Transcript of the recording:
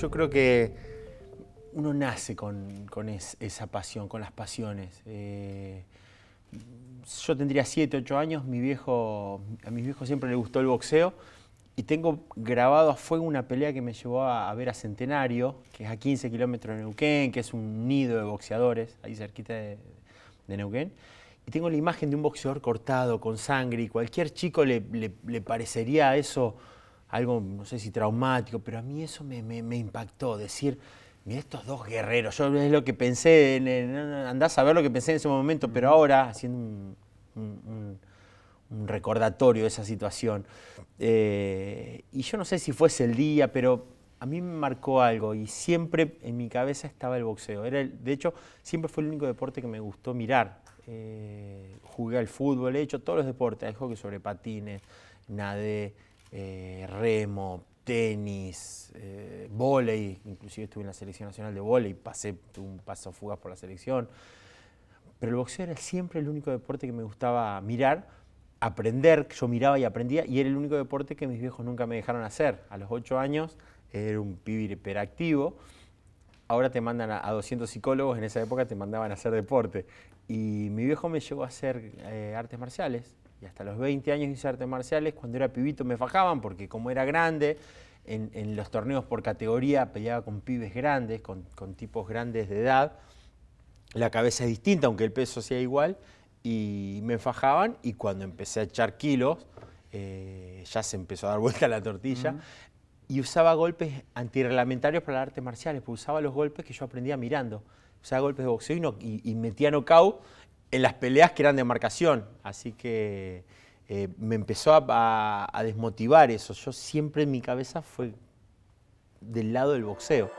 yo creo que uno nace con, esa pasión, con las pasiones. Eh, yo tendría 7, 8 años, mi viejo, a mis viejos siempre le gustó el boxeo y tengo grabado a fuego una pelea que me llevó a, ver a Centenario, que es a 15 kilómetros de Neuquén, que es un nido de boxeadores, ahí cerquita de, Neuquén. Y tengo la imagen de un boxeador cortado, con sangre, y cualquier chico le, le, le parecería eso algo, no sé si traumático, pero a mí eso me, impactó, decir, mira estos dos guerreros, yo es lo que pensé, en, andás a ver lo que pensé en ese momento, pero ahora, haciendo un, recordatorio de esa situación, eh, y yo no sé si fuese el día, pero a mí me marcó algo y siempre en mi cabeza estaba el boxeo. Era de hecho, siempre fue el único deporte que me gustó mirar. Eh, jugué al fútbol, he hecho todos los deportes, Hay que sobre patines, nadé, eh, remo, tenis, eh, inclusive estuve en la selección nacional de vóley, pasé un paso fugaz por la selección. Pero el boxeo era siempre el único deporte que me gustaba mirar, aprender, yo miraba y aprendía, y era el único deporte que mis viejos nunca me dejaron hacer. A los 8 años era un pibe hiperactivo. Ahora te mandan a, 200 psicólogos, en esa época te mandaban a hacer deporte. Y mi viejo me llevó a hacer eh, artes marciales, y hasta los 20 años hice artes marciales. Cuando era pibito me fajaban porque como era grande, en, los torneos por categoría peleaba con pibes grandes, con, tipos grandes de edad. La cabeza es distinta, aunque el peso sea igual. Y me fajaban y cuando empecé a echar kilos, eh, ya se empezó a dar vuelta la tortilla. Y usaba golpes antirreglamentarios para las artes marciales, pues usaba los golpes que yo aprendía mirando. Usaba golpes de boxeo y, metía nocao en las peleas que eran de marcación. Así que eh, me empezó a, a, desmotivar eso. Yo siempre en mi cabeza fue del lado del boxeo.